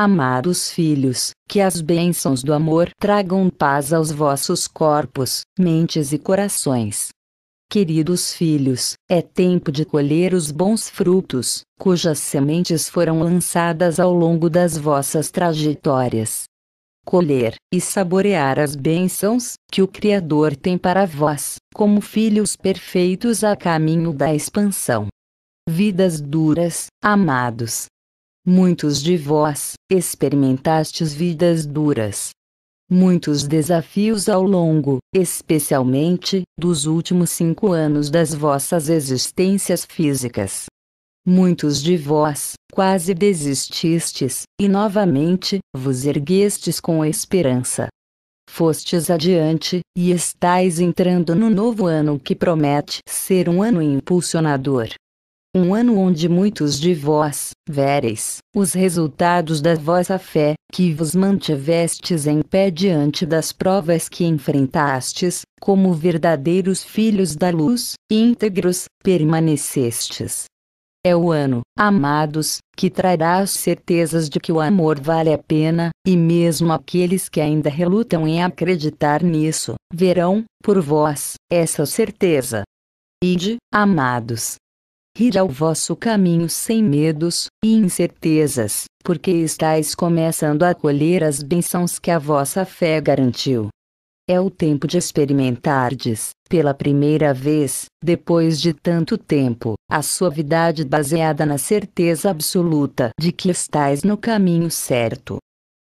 Amar os filhos, que as bênçãos do amor tragam paz aos vossos corpos, mentes e corações. Queridos filhos, é tempo de colher os bons frutos, cujas sementes foram lançadas ao longo das vossas trajetórias. Colher e saborear as bênçãos que o Criador tem para vós, como filhos perfeitos a caminho da expansão. Vidas duras, amados, Muitos de vós experimentastes vidas duras. Muitos desafios ao longo, especialmente, dos últimos cinco anos das vossas existências físicas. Muitos de vós quase desististes, e novamente vos erguestes com esperança. Fostes adiante, e estáis entrando no novo ano que promete ser um ano impulsionador um ano onde muitos de vós vereis os resultados da vossa fé, que vos mantivestes em pé diante das provas que enfrentastes, como verdadeiros filhos da luz, íntegros, permanecestes. É o ano, amados, que trará as certezas de que o amor vale a pena, e mesmo aqueles que ainda relutam em acreditar nisso, verão, por vós, essa certeza. Ide, amados, Ir ao vosso caminho sem medos e incertezas, porque estáis começando a colher as bênçãos que a vossa fé garantiu. É o tempo de experimentardes, pela primeira vez, depois de tanto tempo, a suavidade baseada na certeza absoluta de que estáis no caminho certo.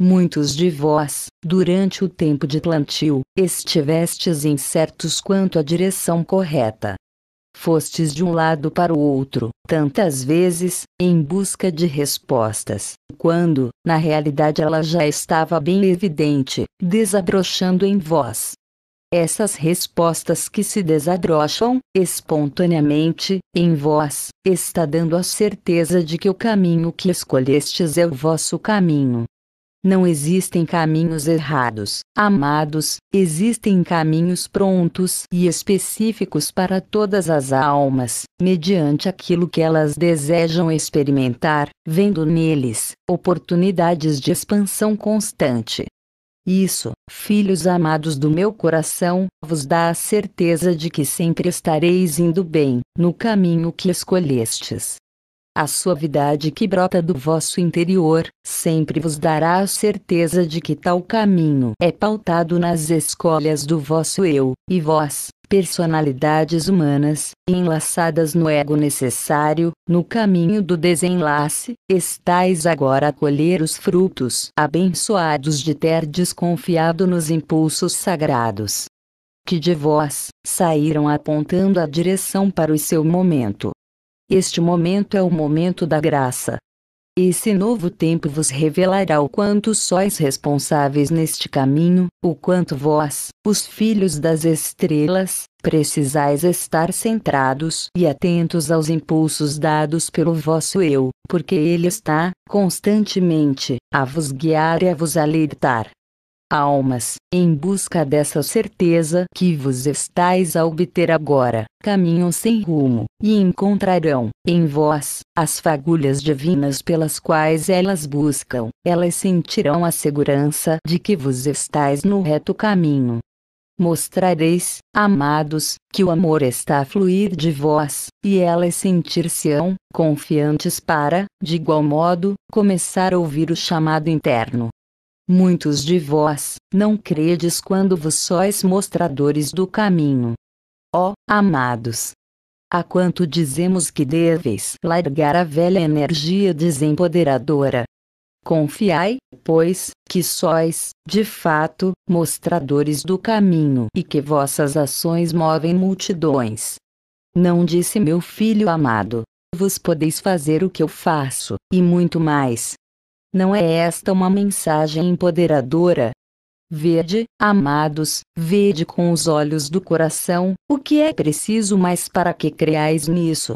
Muitos de vós, durante o tempo de plantio, estivestes incertos quanto à direção correta, Fostes de um lado para o outro, tantas vezes, em busca de respostas, quando, na realidade, ela já estava bem evidente, desabrochando em vós. Essas respostas que se desabrocham, espontaneamente, em vós, está dando a certeza de que o caminho que escolhestes é o vosso caminho, não existem caminhos errados, amados, existem caminhos prontos e específicos para todas as almas, mediante aquilo que elas desejam experimentar, vendo neles oportunidades de expansão constante. Isso, filhos amados do meu coração, vos dá a certeza de que sempre estareis indo bem, no caminho que escolhestes. A suavidade que brota do vosso interior, sempre vos dará a certeza de que tal caminho é pautado nas escolhas do vosso eu, e vós, personalidades humanas, enlaçadas no ego necessário, no caminho do desenlace, estais agora a colher os frutos abençoados de ter desconfiado nos impulsos sagrados que de vós saíram apontando a direção para o seu momento. Este momento é o momento da graça. Esse novo tempo vos revelará o quanto sois responsáveis neste caminho, o quanto vós, os filhos das estrelas, precisais estar centrados e atentos aos impulsos dados pelo vosso eu, porque ele está, constantemente, a vos guiar e a vos alertar almas, em busca dessa certeza que vos estais a obter agora, caminham sem rumo, e encontrarão, em vós, as fagulhas divinas pelas quais elas buscam, elas sentirão a segurança de que vos estais no reto caminho. Mostrareis, amados, que o amor está a fluir de vós, e elas sentir-se-ão, confiantes para, de igual modo, começar a ouvir o chamado interno, Muitos de vós, não credes quando vos sois mostradores do caminho. Ó, oh, amados! A quanto dizemos que deveis largar a velha energia desempoderadora? Confiai, pois, que sois, de fato, mostradores do caminho e que vossas ações movem multidões. Não disse meu filho amado, vos podeis fazer o que eu faço, e muito mais, não é esta uma mensagem empoderadora? Vede, amados, vede com os olhos do coração, o que é preciso mais para que creais nisso.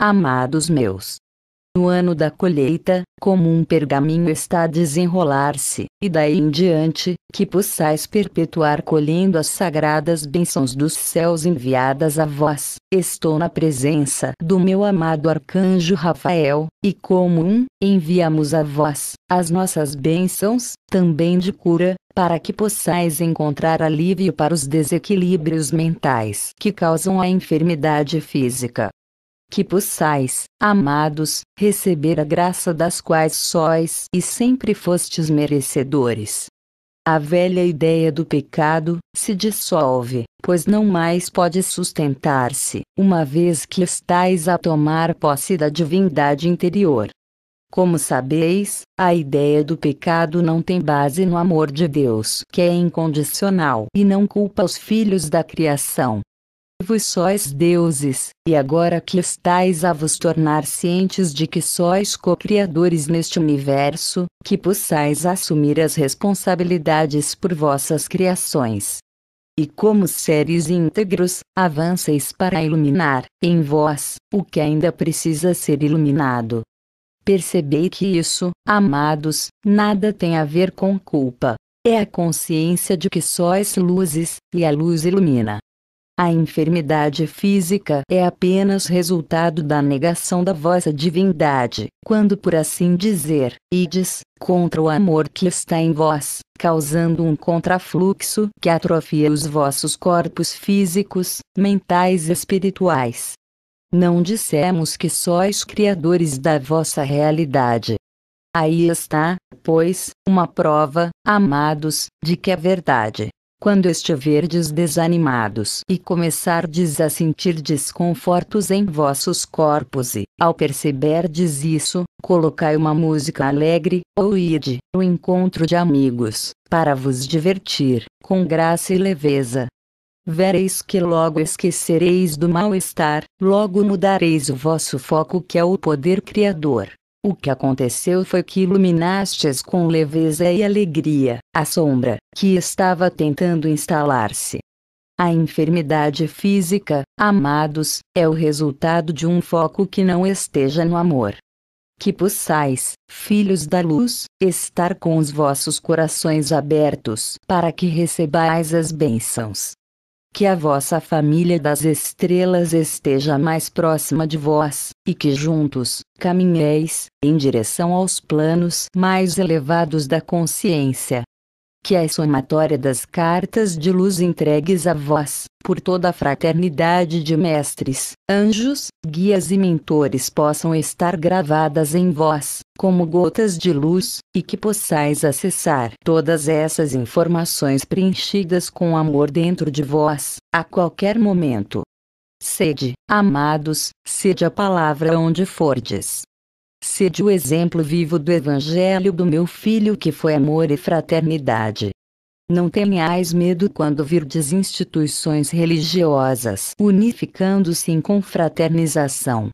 Amados meus, no ano da colheita, como um pergaminho está a desenrolar-se, e daí em diante, que possais perpetuar colhendo as sagradas bênçãos dos céus enviadas a vós. Estou na presença do meu amado arcanjo Rafael, e como um, enviamos a vós as nossas bênçãos, também de cura, para que possais encontrar alívio para os desequilíbrios mentais que causam a enfermidade física, que possais, amados, receber a graça das quais sóis e sempre fostes merecedores. A velha ideia do pecado se dissolve, pois não mais pode sustentar-se, uma vez que estais a tomar posse da divindade interior. Como sabeis, a ideia do pecado não tem base no amor de Deus, que é incondicional e não culpa os filhos da criação, vos sois deuses, e agora que estáis a vos tornar cientes de que sois co-criadores neste universo, que possais assumir as responsabilidades por vossas criações. E como seres íntegros, avanceis para iluminar, em vós, o que ainda precisa ser iluminado. Percebei que isso, amados, nada tem a ver com culpa. É a consciência de que sois luzes, e a luz ilumina. A enfermidade física é apenas resultado da negação da vossa divindade, quando por assim dizer, ides, contra o amor que está em vós, causando um contrafluxo que atrofia os vossos corpos físicos, mentais e espirituais. Não dissemos que sois criadores da vossa realidade. Aí está, pois, uma prova, amados, de que a é verdade, quando estiverdes desanimados e começardes a sentir desconfortos em vossos corpos e, ao perceberdes isso, colocai uma música alegre, ou ide, o encontro de amigos, para vos divertir, com graça e leveza. Vereis que logo esquecereis do mal-estar, logo mudareis o vosso foco que é o poder criador, o que aconteceu foi que iluminastes com leveza e alegria a sombra que estava tentando instalar-se. A enfermidade física, amados, é o resultado de um foco que não esteja no amor. Que possais, filhos da luz, estar com os vossos corações abertos para que recebais as bênçãos que a vossa família das estrelas esteja mais próxima de vós, e que juntos caminheis em direção aos planos mais elevados da consciência que é somatória das cartas de luz entregues a vós, por toda a fraternidade de mestres, anjos, guias e mentores possam estar gravadas em vós, como gotas de luz, e que possais acessar todas essas informações preenchidas com amor dentro de vós, a qualquer momento. Sede, amados, sede a palavra onde fordes. Sede o exemplo vivo do Evangelho do meu filho que foi amor e fraternidade. Não tenhais medo quando virdes instituições religiosas unificando-se em confraternização.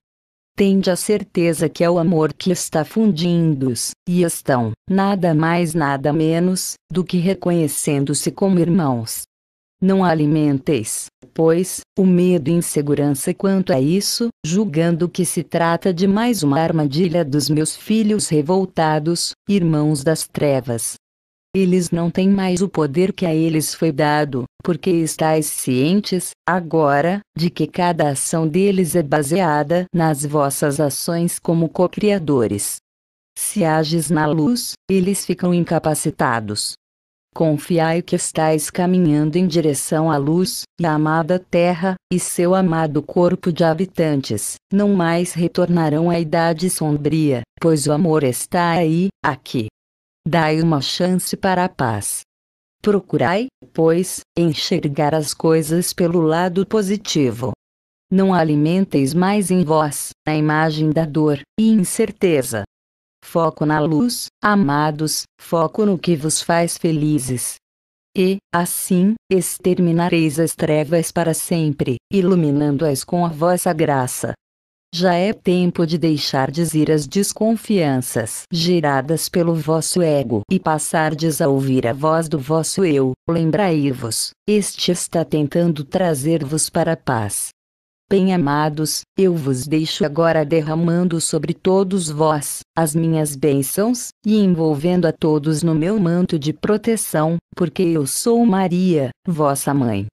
Tende a certeza que é o amor que está fundindo-os, e estão, nada mais nada menos, do que reconhecendo-se como irmãos. Não a alimenteis, pois, o medo e insegurança quanto a isso, julgando que se trata de mais uma armadilha dos meus filhos revoltados, irmãos das trevas. Eles não têm mais o poder que a eles foi dado, porque estáis cientes, agora, de que cada ação deles é baseada nas vossas ações como co-criadores. Se ages na luz, eles ficam incapacitados. Confiai que estáis caminhando em direção à luz, e a amada terra, e seu amado corpo de habitantes, não mais retornarão à idade sombria, pois o amor está aí, aqui. Dai uma chance para a paz. Procurai, pois, enxergar as coisas pelo lado positivo. Não alimenteis mais em vós a imagem da dor e incerteza, foco na luz, amados, foco no que vos faz felizes. E, assim, exterminareis as trevas para sempre, iluminando-as com a vossa graça. Já é tempo de deixar ir as desconfianças geradas pelo vosso ego e passardes a ouvir a voz do vosso eu. Lembrai-vos, este está tentando trazer-vos para a paz. Bem-amados, eu vos deixo agora derramando sobre todos vós as minhas bênçãos, e envolvendo a todos no meu manto de proteção, porque eu sou Maria, vossa mãe.